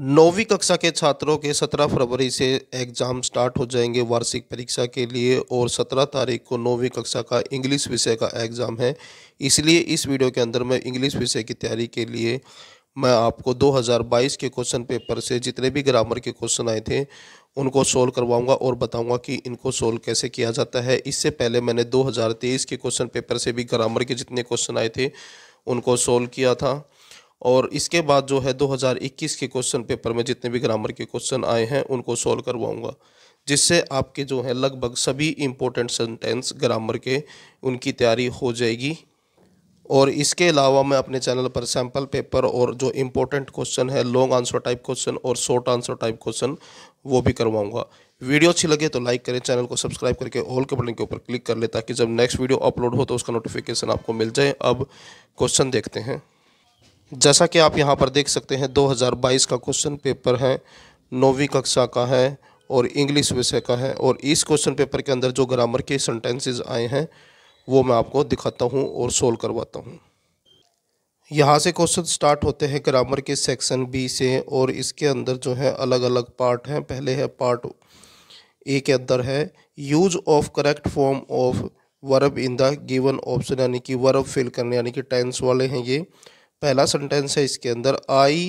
नौवीं कक्षा के छात्रों के 17 फरवरी से एग्ज़ाम स्टार्ट हो जाएंगे वार्षिक परीक्षा के लिए और 17 तारीख को नौवीं कक्षा का इंग्लिश विषय का एग्ज़ाम है इसलिए इस वीडियो के अंदर मैं इंग्लिश विषय की तैयारी के लिए मैं आपको 2022 के क्वेश्चन पेपर से जितने भी ग्रामर के क्वेश्चन आए थे उनको सोल्व करवाऊंगा और बताऊंगा कि इनको सोल्व कैसे किया जाता है इससे पहले मैंने 2023 के क्वेश्चन पेपर से भी ग्रामर के जितने क्वेश्चन आए थे उनको सोल्व किया था और इसके बाद जो है 2021 के क्वेश्चन पेपर में जितने भी ग्रामर के क्वेश्चन आए हैं उनको सॉल्व करवाऊँगा जिससे आपके जो है लगभग सभी इम्पोर्टेंट सेंटेंस ग्रामर के उनकी तैयारी हो जाएगी और इसके अलावा मैं अपने चैनल पर सैम्पल पेपर और जो इम्पोर्टेंट क्वेश्चन है लॉन्ग आंसर टाइप क्वेश्चन और शॉर्ट आंसर टाइप क्वेश्चन वो भी करवाऊंगा वीडियो अच्छी लगे तो लाइक करें चैनल को सब्सक्राइब करके ऑल के बटन के ऊपर क्लिक कर ले ताकि जब नेक्स्ट वीडियो अपलोड हो तो उसका नोटिफिकेशन आपको मिल जाए अब क्वेश्चन देखते हैं जैसा कि आप यहाँ पर देख सकते हैं 2022 का क्वेश्चन पेपर है नौवीं कक्षा का है और इंग्लिश विषय का है और इस क्वेश्चन पेपर के अंदर जो ग्रामर के सेंटेंसेज आए हैं वो मैं आपको दिखाता हूँ और सोल्व करवाता हूँ यहाँ से क्वेश्चन स्टार्ट होते हैं ग्रामर के सेक्शन बी से और इसके अंदर जो है अलग अलग पार्ट हैं पहले है पार्ट ए के अंदर है use of correct form of verb in the given option यानी कि वर्ब फिल करने यानी कि टेंस वाले हैं ये पहला सेंटेंस है इसके अंदर I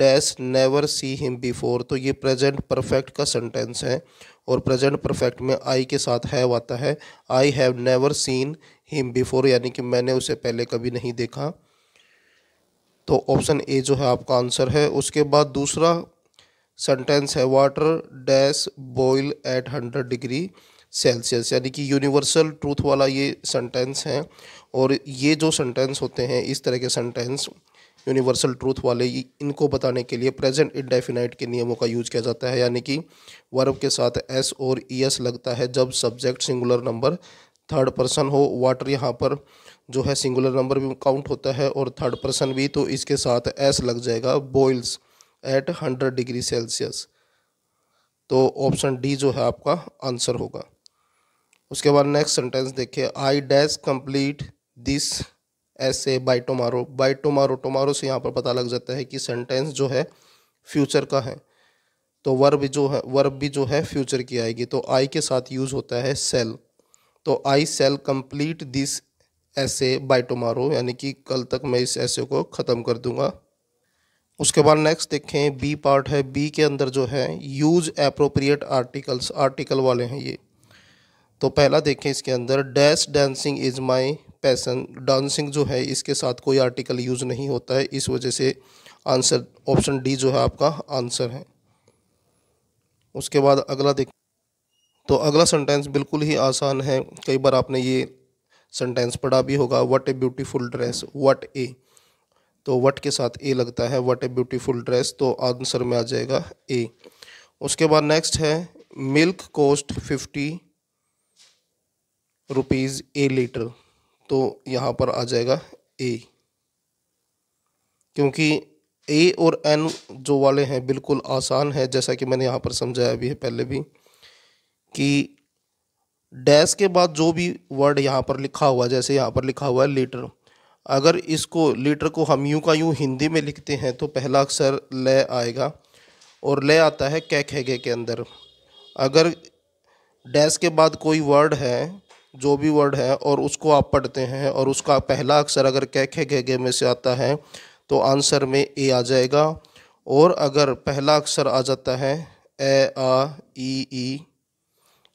dash never see him before तो ये प्रेजेंट परफेक्ट का सेंटेंस है और प्रेजेंट परफेक्ट में आई के साथ हैव आता है I have never seen him before यानी कि मैंने उसे पहले कभी नहीं देखा तो ऑप्शन ए जो है आपका आंसर है उसके बाद दूसरा सेंटेंस है water dash boil at hundred degree Celsius यानी कि यूनिवर्सल ट्रूथ वाला ये सेंटेंस है और ये जो सेंटेंस होते हैं इस तरह के सेंटेंस यूनिवर्सल ट्रूथ वाले इनको बताने के लिए प्रेजेंट इंडेफिनाइट के नियमों का यूज किया जाता है यानी कि वर्ब के साथ एस और ई एस लगता है जब subject singular number third person हो वाटर यहाँ पर जो है सिंगुलर नंबर भी काउंट होता है और थर्ड पर्सन भी तो इसके साथ एस लग जाएगा boils at hundred degree Celsius तो ऑप्शन डी जो है आपका आंसर होगा उसके बाद नेक्स्ट सेंटेंस देखिए I dash complete this essay by tomorrow by tomorrow tomorrow से यहाँ पर पता लग जाता है कि सेंटेंस जो है फ्यूचर का है तो वर्ब जो है वर्ब भी जो है फ्यूचर की आएगी तो आई के साथ यूज़ होता है सेल तो I shall complete this essay by tomorrow यानी कि कल तक मैं इस ऐसे को ख़त्म कर दूंगा उसके बाद नेक्स्ट देखें बी पार्ट है बी के अंदर जो है यूज अप्रोप्रिएट आर्टिकल्स आर्टिकल वाले हैं ये तो पहला देखें इसके अंदर dash dancing is my passion dancing जो है इसके साथ कोई आर्टिकल यूज़ नहीं होता है इस वजह से आंसर ऑप्शन डी जो है आपका आंसर है उसके बाद अगला देख तो अगला सेंटेंस बिल्कुल ही आसान है कई बार आपने ये सेंटेंस पढ़ा भी होगा what a beautiful dress what a तो व्हाट के साथ ए लगता है व्हाट ए ब्यूटीफुल ड्रेस तो आंसर में आ जाएगा ए उसके बाद नेक्स्ट है milk cost fifty rupees a litre तो यहाँ पर आ जाएगा ए क्योंकि ए और एन जो वाले हैं बिल्कुल आसान है जैसा कि मैंने यहाँ पर समझाया भी है पहले भी कि डैश के बाद जो भी वर्ड यहाँ पर लिखा हुआ जैसे यहाँ पर लिखा हुआ है लीटर अगर इसको लीटर को हम यूँ का यूँ हिंदी में लिखते हैं तो पहला अक्सर ले आएगा और ले आता है कैखेगे के अंदर अगर डैश के बाद कोई वर्ड है जो भी वर्ड है और उसको आप पढ़ते हैं और उसका पहला अक्षर अगर गे गे में से आता है तो आंसर में ए आ जाएगा और अगर पहला अक्षर आ जाता है ए आ ई ई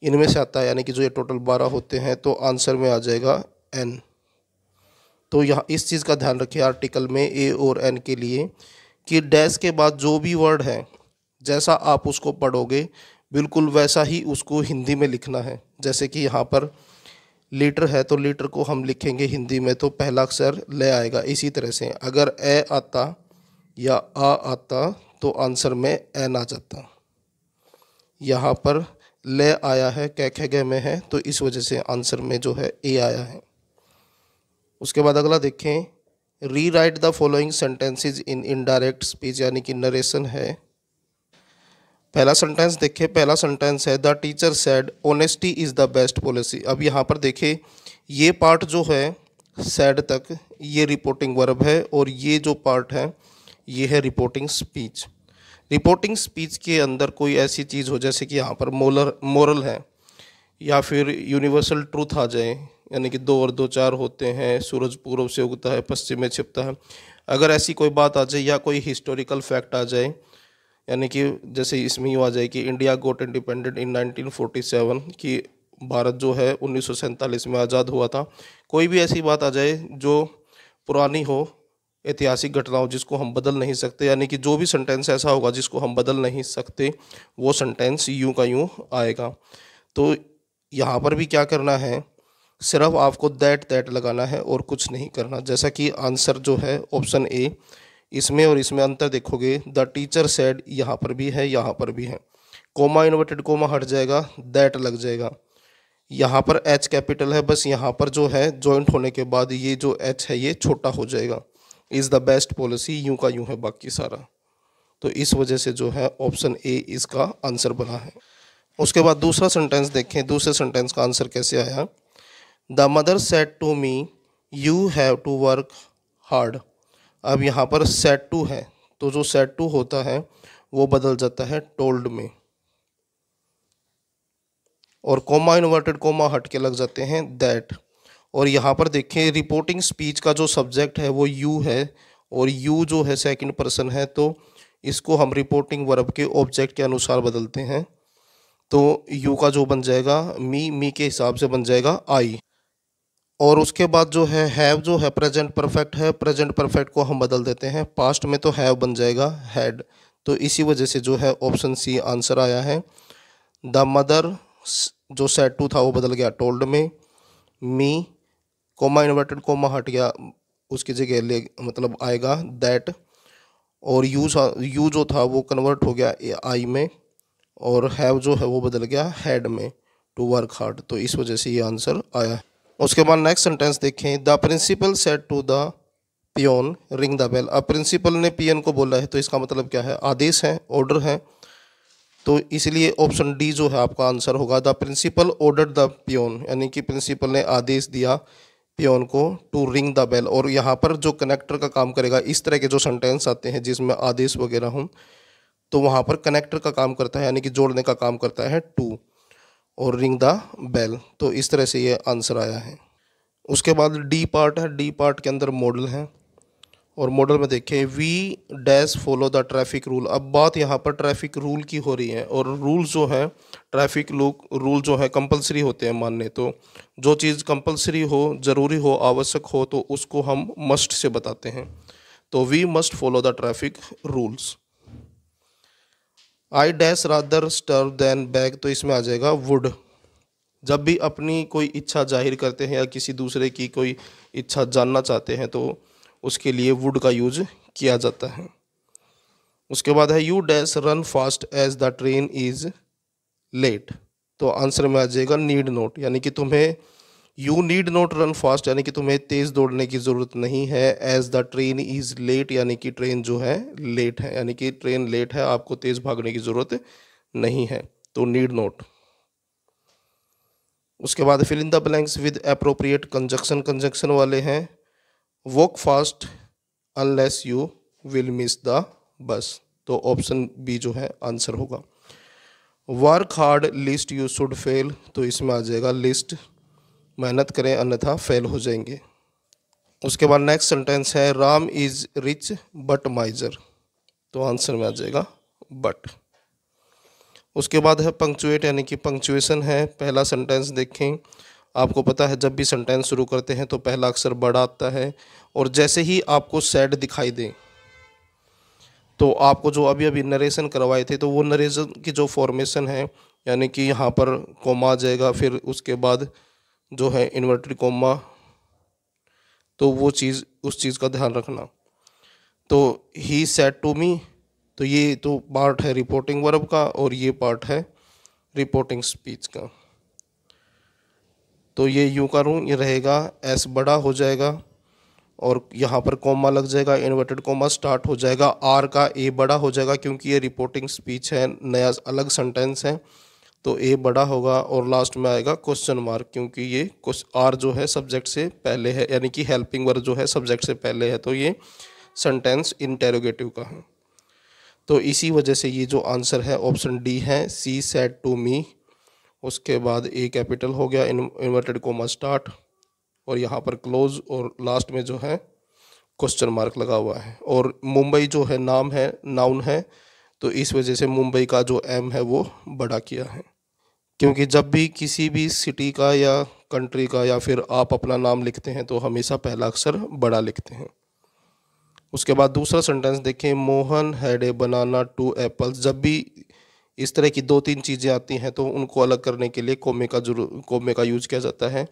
इनमें से आता है यानी कि जो ये टोटल बारह होते हैं तो आंसर में आ जाएगा एन तो यहाँ इस चीज़ का ध्यान रखिए आर्टिकल में ए और एन के लिए कि डैश के बाद जो भी वर्ड है जैसा आप उसको पढ़ोगे बिल्कुल वैसा ही उसको हिंदी में लिखना है जैसे कि यहाँ पर लीटर है तो लीटर को हम लिखेंगे हिंदी में तो पहला अक्षर ले आएगा इसी तरह से अगर ए आता या आ आता तो आंसर में एन आ जाता यहाँ पर ले आया है गए में है तो इस वजह से आंसर में जो है ए आया है उसके बाद अगला देखें rewrite the following sentences in indirect speech यानी कि नरेशन है पहला सेंटेंस देखिए पहला सेंटेंस है the teacher said honesty is the best policy अब यहाँ पर देखिए ये पार्ट जो है सेड तक ये रिपोर्टिंग वर्ब है और ये जो पार्ट है ये है रिपोर्टिंग स्पीच रिपोर्टिंग स्पीच के अंदर कोई ऐसी चीज़ हो जैसे कि यहाँ पर मोलर मोरल है या फिर यूनिवर्सल ट्रूथ आ जाए यानी कि दो और दो चार होते हैं सूरज पूर्व से उगता है पश्चिम में छिपता है अगर ऐसी कोई बात आ जाए या कोई हिस्टोरिकल फैक्ट आ जाए यानी कि जैसे इसमें यूँ आ जाए कि इंडिया गोट इंडिपेंडेंट इन 1947 कि भारत जो है उन्नीस में आज़ाद हुआ था कोई भी ऐसी बात आ जाए जो पुरानी हो ऐतिहासिक घटनाओं जिसको हम बदल नहीं सकते यानी कि जो भी सेंटेंस ऐसा होगा जिसको हम बदल नहीं सकते वो सेंटेंस यूँ का यूँ आएगा तो यहाँ पर भी क्या करना है सिर्फ आपको दैट दैट लगाना है और कुछ नहीं करना जैसा कि आंसर जो है ऑप्शन ए इसमें और इसमें अंतर देखोगे द टीचर सेड यहाँ पर भी है यहाँ पर भी है कोमा इन्वर्टेड कोमा हट जाएगा दैट लग जाएगा यहाँ पर एच कैपिटल है बस यहाँ पर जो है जॉइंट होने के बाद ये जो एच है ये छोटा हो जाएगा इज़ द बेस्ट पॉलिसी यूँ का यूँ है बाकी सारा तो इस वजह से जो है ऑप्शन ए इसका आंसर बना है उसके बाद दूसरा सेंटेंस देखें दूसरे सेंटेंस का आंसर कैसे आया the mother said to me you have to work hard अब यहाँ पर सेट टू है तो जो सेट टू होता है वो बदल जाता है टोल्ड में और कोमा इन्वर्टेड कोमा हट के लग जाते हैं दैट और यहाँ पर देखें रिपोर्टिंग स्पीच का जो सब्जेक्ट है वो यू है और यू जो है सेकंड पर्सन है तो इसको हम रिपोर्टिंग वर्ब के ऑब्जेक्ट के अनुसार बदलते हैं तो यू का जो बन जाएगा मी मी के हिसाब से बन जाएगा आई और उसके बाद जो है हैव जो है प्रेजेंट परफेक्ट है प्रेजेंट परफेक्ट को हम बदल देते हैं पास्ट में तो हैव बन जाएगा हैड तो इसी वजह से जो है ऑप्शन सी आंसर आया है द मदर जो सेट टू था वो बदल गया टोल्ड में मी कोमा इन्वर्टेड कोमा हट गया उसकी जगह ले मतलब आएगा दैट और यू यू जो था वो कन्वर्ट हो गया आई में और हैव जो है वो बदल गया हैड में टू वर्क हार्ड तो इस वजह से ये आंसर आया है उसके बाद नेक्स्ट सेंटेंस देखें the principal said to the peon ring the bell अब प्रिंसिपल ने पियन को बोला है तो इसका मतलब क्या है आदेश है ऑर्डर है तो इसलिए ऑप्शन डी जो है आपका आंसर होगा the principal order the peon यानी कि प्रिंसिपल ने आदेश दिया पियोन को टू रिंग द बेल और यहाँ पर जो कनेक्टर का काम करेगा इस तरह के जो सेंटेंस आते हैं जिसमें आदेश वगैरह हूँ तो वहाँ पर कनेक्टर का काम करता है यानी कि जोड़ने का काम करता है टू और रिंग द बेल तो इस तरह से ये आंसर आया है उसके बाद डी पार्ट है डी पार्ट के अंदर मॉडल है और मॉडल में देखें we dash follow the traffic rule अब बात यहाँ पर ट्रैफिक रूल की हो रही है और रूल जो है ट्रैफिक रूल जो है कंपलसरी होते हैं मानने तो जो चीज़ कंपलसरी हो ज़रूरी हो आवश्यक हो तो उसको हम मस्ट से बताते हैं तो we must follow the traffic rules I dash rather starve than beg तो इसमें आ जाएगा वुड जब भी अपनी कोई इच्छा जाहिर करते हैं या किसी दूसरे की कोई इच्छा जानना चाहते हैं तो उसके लिए वुड का यूज किया जाता है उसके बाद है you dash run fast as the train is late तो आंसर में आ जाएगा नीड नोट यानी कि तुम्हें you need not run fast यानी कि तुम्हें तेज़ दौड़ने की ज़रूरत नहीं है as the train is late यानी कि ट्रेन जो है लेट है यानी कि ट्रेन लेट है आपको तेज़ भागने की ज़रूरत नहीं है तो नीड नॉट उसके बाद fill in the blanks with appropriate conjunction conjunction वाले हैं walk fast unless you will miss the bus तो ऑप्शन बी जो है आंसर होगा work hard lest you should fail तो इसमें आ जाएगा लिस्ट मेहनत करें अन्यथा फेल हो जाएंगे उसके बाद नेक्स्ट सेंटेंस है Ram is rich but miser तो आंसर में आ जाएगा बट उसके बाद है पंक्चुएट यानी कि पंक्चुएशन है पहला सेंटेंस देखें आपको पता है जब भी सेंटेंस शुरू करते हैं तो पहला अक्सर बड़ा आता है और जैसे ही आपको सैड दिखाई दे तो आपको जो अभी अभी नरेशन करवाए थे तो वो नरेशन की जो फॉर्मेशन है यानी कि यहाँ पर कोमा आ जाएगा फिर उसके बाद जो है इन्वर्टेड कोमा तो वो चीज़ उस चीज़ का ध्यान रखना तो ही सेट टू मी तो ये तो पार्ट है रिपोर्टिंग वर्ब का और ये पार्ट है रिपोर्टिंग स्पीच का तो ये यूँ करूँ ये रहेगा एस बड़ा हो जाएगा और यहाँ पर कोमा लग जाएगा इन्वर्टेड कोमा स्टार्ट हो जाएगा आर का ए बड़ा हो जाएगा क्योंकि ये रिपोर्टिंग स्पीच है नया अलग सेंटेंस है तो ए बड़ा होगा और लास्ट में आएगा क्वेश्चन मार्क क्योंकि ये आर जो है सब्जेक्ट से पहले है यानी कि हेल्पिंग वर्ग जो है सब्जेक्ट से पहले है तो ये सेंटेंस इंटेरोगेटिव का है तो इसी वजह से ये जो आंसर है ऑप्शन डी है सी सेट टू मी उसके बाद ए कैपिटल हो गया इन्वर्टेड कोमा स्टार्ट और यहाँ पर क्लोज और लास्ट में जो है क्वेश्चन मार्क लगा हुआ है और मुंबई जो है नाम है नाउन है तो इस वजह से मुंबई का जो एम है वो बड़ा किया है क्योंकि जब भी किसी भी सिटी का या कंट्री का या फिर आप अपना नाम लिखते हैं तो हमेशा पहला अक्षर बड़ा लिखते हैं उसके बाद दूसरा सेंटेंस देखें Mohan had a banana two apples जब भी इस तरह की दो तीन चीज़ें आती हैं तो उनको अलग करने के लिए कोमे का जरूर कोमे का यूज किया जाता है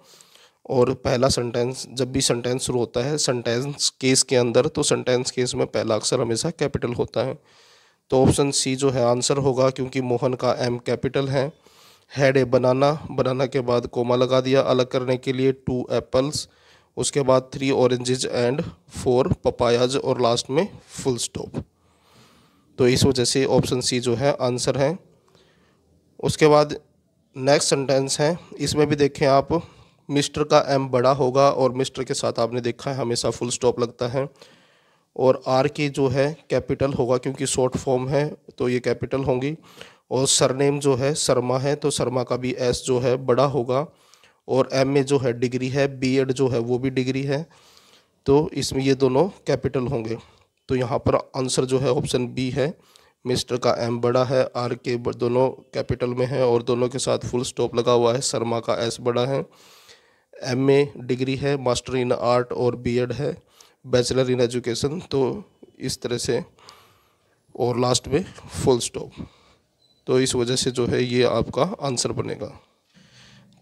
और पहला सेंटेंस जब भी सेंटेंस शुरू होता है सेंटेंस केस के अंदर तो सेंटेंस केस में पहला अक्षर हमेशा कैपिटल होता है तो ऑप्शन सी जो है आंसर होगा क्योंकि मोहन का एम कैपिटल है हैड ए बनाना बनाना के बाद कोमा लगा दिया अलग करने के लिए टू एप्पल्स उसके बाद three oranges and four papayas और लास्ट में फुल स्टॉप तो इस वजह से ऑप्शन सी जो है आंसर है उसके बाद नेक्स्ट सेंटेंस है इसमें भी देखें आप मिस्टर का एम बड़ा होगा और मिस्टर के साथ आपने देखा है हमेशा फुल स्टॉप लगता है और आर की जो है कैपिटल होगा क्योंकि शॉर्ट फॉर्म है तो ये कैपिटल होंगी और सरनेम जो है शर्मा है तो शर्मा का भी एस जो है बड़ा होगा और एम ए जो है डिग्री है बी एड जो है वो भी डिग्री है तो इसमें ये दोनों कैपिटल होंगे तो यहाँ पर आंसर जो है ऑप्शन बी है मिस्टर का एम बड़ा है आर के दोनों कैपिटल में है और दोनों के साथ फुल स्टॉप लगा हुआ है शर्मा का एस बड़ा है एम ए डिग्री है मास्टर इन आर्ट और बी एड है बैचलर इन एजुकेशन तो इस तरह से और लास्ट में फुल स्टॉप तो इस वजह से जो है ये आपका आंसर बनेगा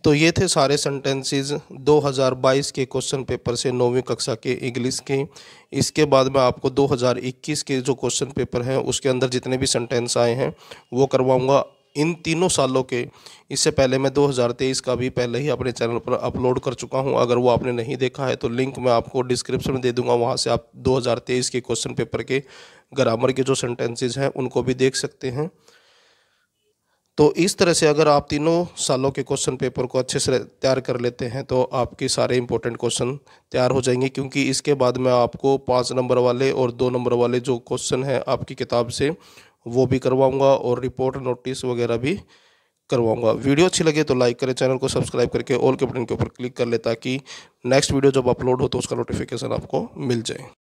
तो ये थे सारे सेंटेंसेस 2022 के क्वेश्चन पेपर से नौवीं कक्षा के इंग्लिश के इसके बाद में आपको 2021 के जो क्वेश्चन पेपर हैं उसके अंदर जितने भी सेंटेंस आए हैं वो करवाऊंगा इन तीनों सालों के इससे पहले मैं 2023 का भी पहले ही अपने चैनल पर अपलोड कर चुका हूं अगर वो आपने नहीं देखा है तो लिंक मैं आपको डिस्क्रिप्शन में दे दूंगा वहां से आप 2023 के क्वेश्चन पेपर के ग्रामर के जो सेंटेंसेज हैं उनको भी देख सकते हैं तो इस तरह से अगर आप तीनों सालों के क्वेश्चन पेपर को अच्छे से तैयार कर लेते हैं तो आपके सारे इंपॉर्टेंट क्वेश्चन तैयार हो जाएंगे क्योंकि इसके बाद में आपको पाँच नंबर वाले और दो नंबर वाले जो क्वेश्चन हैं आपकी किताब से वो भी करवाऊंगा और रिपोर्ट नोटिस वगैरह भी करवाऊंगा वीडियो अच्छी लगे तो लाइक करें चैनल को सब्सक्राइब करके ऑल के बटन के ऊपर क्लिक कर ले ताकि नेक्स्ट वीडियो जब अपलोड हो तो उसका नोटिफिकेशन आपको मिल जाए